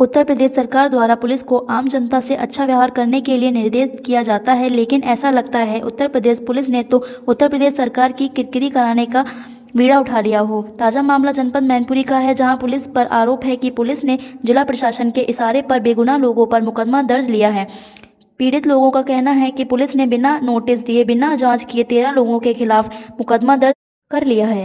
उत्तर प्रदेश सरकार द्वारा पुलिस को आम जनता से अच्छा व्यवहार करने के लिए निर्देश किया जाता है लेकिन ऐसा लगता है उत्तर प्रदेश पुलिस ने तो उत्तर प्रदेश सरकार की किरकिरी कराने का बीड़ा उठा लिया हो ताज़ा मामला जनपद मैनपुरी का है जहां पुलिस पर आरोप है कि पुलिस ने जिला प्रशासन के इशारे पर बेगुनाह लोगों पर मुकदमा दर्ज लिया है पीड़ित लोगों का कहना है कि पुलिस ने बिना नोटिस दिए बिना जांच किए तेरह लोगों के खिलाफ मुकदमा दर्ज कर लिया है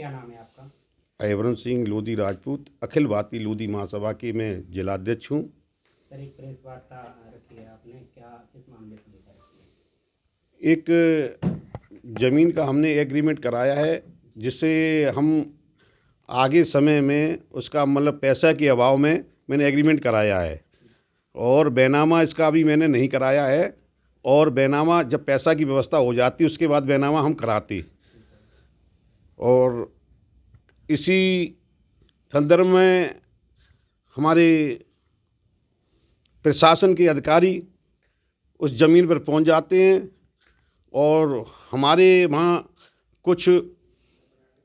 क्या नाम है आपका अयवरण सिंह लोधी राजपूत अखिल भारतीय लोधी महासभा के मैं जिलाध्यक्ष हूँ सर एक प्रेस वार्ता रखी है आपने क्या किस मामले को लेकर एक ज़मीन का हमने एग्रीमेंट कराया है जिससे हम आगे समय में उसका मतलब पैसा के अभाव में मैंने एग्रीमेंट कराया है और बैनामा इसका अभी मैंने नहीं कराया है और बैनामा जब पैसा की व्यवस्था हो जाती उसके बाद बैनामा हम कराते और इसी संदर्भ में हमारे प्रशासन के अधिकारी उस ज़मीन पर पहुंच जाते हैं और हमारे वहाँ कुछ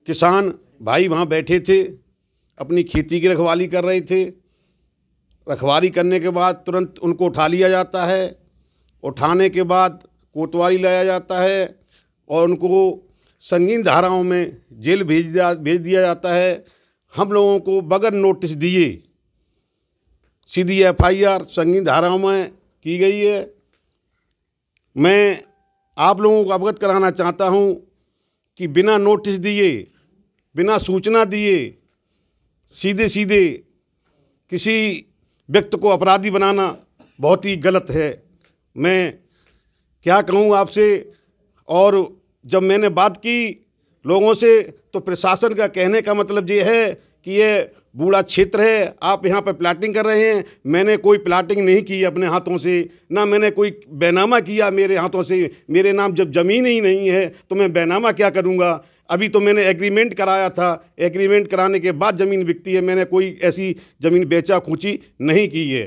किसान भाई वहाँ बैठे थे अपनी खेती की रखवाली कर रहे थे रखवाली करने के बाद तुरंत उनको उठा लिया जाता है उठाने के बाद कोतवाली लाया जाता है और उनको संगीन धाराओं में जेल भेज दिया भेज दिया जाता है हम लोगों को बगैर नोटिस दिए सीधी एफआईआर संगीन धाराओं में की गई है मैं आप लोगों को अवगत कराना चाहता हूं कि बिना नोटिस दिए बिना सूचना दिए सीधे सीधे किसी व्यक्ति को अपराधी बनाना बहुत ही गलत है मैं क्या कहूँ आपसे और जब मैंने बात की लोगों से तो प्रशासन का कहने का मतलब ये है कि ये बूढ़ा क्षेत्र है आप यहाँ पर प्लाटिंग कर रहे हैं मैंने कोई प्लाटिंग नहीं की अपने हाथों से ना मैंने कोई बैनामा किया मेरे हाथों से मेरे नाम जब ज़मीन ही नहीं है तो मैं बैनामा क्या करूँगा अभी तो मैंने एग्रीमेंट कराया था एग्रीमेंट कराने के बाद ज़मीन बिकती है मैंने कोई ऐसी ज़मीन बेचा खूची नहीं की है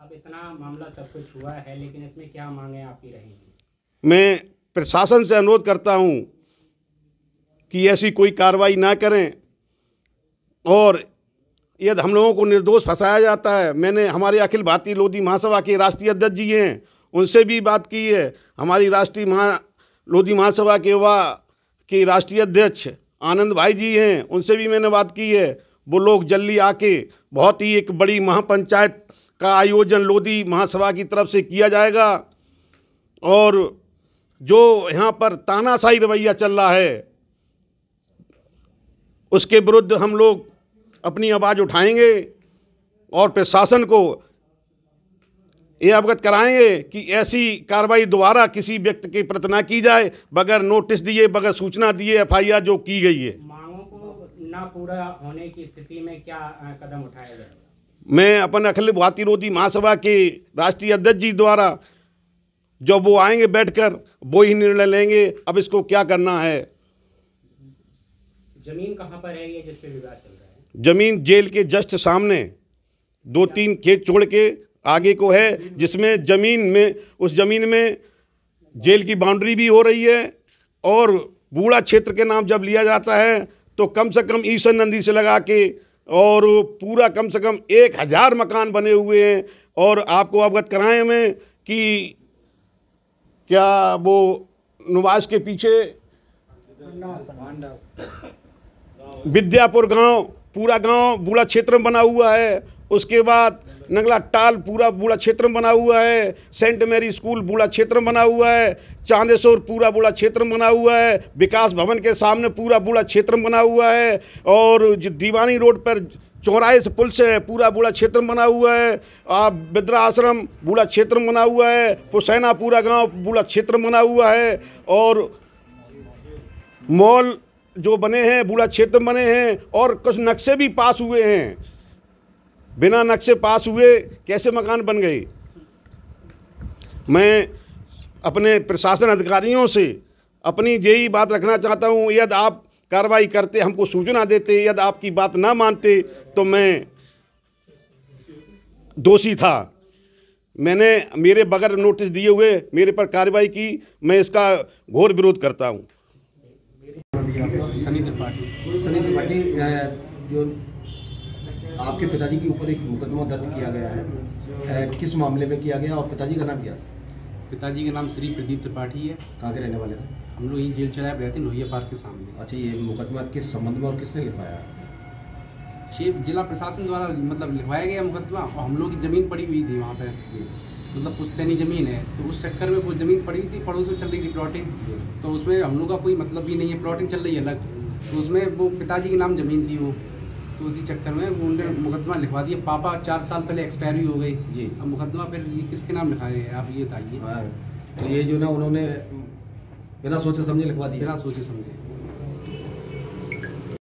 अब इतना मामला सब कुछ हुआ है लेकिन इसमें क्या मांगे आपकी रहेंगी मैं प्रशासन से अनुरोध करता हूं कि ऐसी कोई कार्रवाई ना करें और यदि हम लोगों को निर्दोष फंसाया जाता है मैंने हमारे अखिल भारतीय लोधी महासभा के राष्ट्रीय अध्यक्ष जी हैं उनसे भी बात की है हमारी राष्ट्रीय महा लोधी महासभा के वा के राष्ट्रीय अध्यक्ष आनंद भाई जी हैं उनसे भी मैंने बात की है वो लोग जल्दी आके बहुत ही एक बड़ी महापंचायत का आयोजन लोधी महासभा की तरफ से किया जाएगा और जो यहाँ पर तानाशाही रवैया चल रहा है उसके विरुद्ध हम लोग अपनी आवाज़ उठाएंगे और प्रशासन को ये अवगत कराएंगे कि ऐसी कार्रवाई द्वारा किसी व्यक्ति के प्रति ना की जाए बगैर नोटिस दिए बगैर सूचना दिए एफआईआर जो की गई है मांगों को ना पूरा होने की स्थिति में क्या कदम उठाया जाए मैं अपन अखिल भारतीय रोधी महासभा के राष्ट्रीय अध्यक्ष जी द्वारा जब वो आएंगे बैठकर वो ही निर्णय लेंगे अब इसको क्या करना है जमीन कहां पर है ये जिस पे विवाद चल रहा है जमीन जेल के जस्ट सामने दो तीन खेत छोड़ के आगे को है जिसमें जमीन में उस जमीन में जेल की बाउंड्री भी हो रही है और बूढ़ा क्षेत्र के नाम जब लिया जाता है तो कम से कम ईसन नंदी से लगा के और पूरा कम से कम एक हज़ार मकान बने हुए हैं और आपको अवगत कराएं मैं कि क्या वो नवाज के पीछे विद्यापुर गांव पूरा गांव बूढ़ा क्षेत्र में बना हुआ है उसके बाद नंगला टाल पूरा बूढ़ा क्षेत्र बना हुआ है सेंट मेरी स्कूल बूढ़ा क्षेत्र बना हुआ है चांदेश्वर पूरा बूढ़ा क्षेत्र बना हुआ है विकास भवन के सामने पूरा बूढ़ा क्षेत्र बना हुआ है और दीवानी रोड पर चौराहे से पुल से पूरा बूढ़ा क्षेत्र बना हुआ है आप बिद्रा आश्रम बूढ़ा क्षेत्र बना हुआ है पुसैना पूरा गांव बूढ़ा क्षेत्र बना हुआ है और मॉल जो बने हैं बूढ़ा क्षेत्र बने हैं और कुछ नक्शे भी पास हुए हैं बिना नक्शे पास हुए कैसे मकान बन गए मैं अपने प्रशासन अधिकारियों से अपनी यही बात रखना चाहता हूँ यदि आप कार्रवाई करते हमको सूचना देते यदि आपकी बात ना मानते तो मैं दोषी था मैंने मेरे बगैर नोटिस दिए हुए मेरे पर कार्रवाई की मैं इसका घोर विरोध करता हूँ सनी त्रिपाठी सनी त्रिपाठी जो आपके पिताजी के ऊपर एक मुकदमा दर्ज किया गया है किस मामले में किया गया और पिताजी का नाम क्या पिताजी का नाम श्री प्रदीप त्रिपाठी है कहाँ के रहने वाले थे हम लोग यही जेल चलाए रहते हैं लोहिया पार्क के सामने अच्छा ये मुकदमा किस संबंध में और किसने लिखवाया है जिला प्रशासन द्वारा मतलब लिखवाया गया मुकदमा और हम लोग की ज़मीन पड़ी हुई थी वहाँ पर मतलब पुश्तैनी ज़मीन है तो उस चक्कर में वो ज़मीन पड़ी थी पड़ोस में चल रही थी प्लॉटिंग तो उसमें हम लोग का कोई मतलब भी नहीं है प्लॉटिंग चल रही है अलग तो उसमें वो पिताजी के नाम ज़मीन थी वो तो उसी चक्कर में उन्होंने मुकदमा लिखवा दिया पापा चार साल पहले एक्सपायर हो गई जी अब मुकदमा फिर ये किसके नाम लिखाए आप ये बताइए हाँ। तो ये जो ना उन्होंने बिना सोचे समझे लिखवा दिया बिना सोचे समझे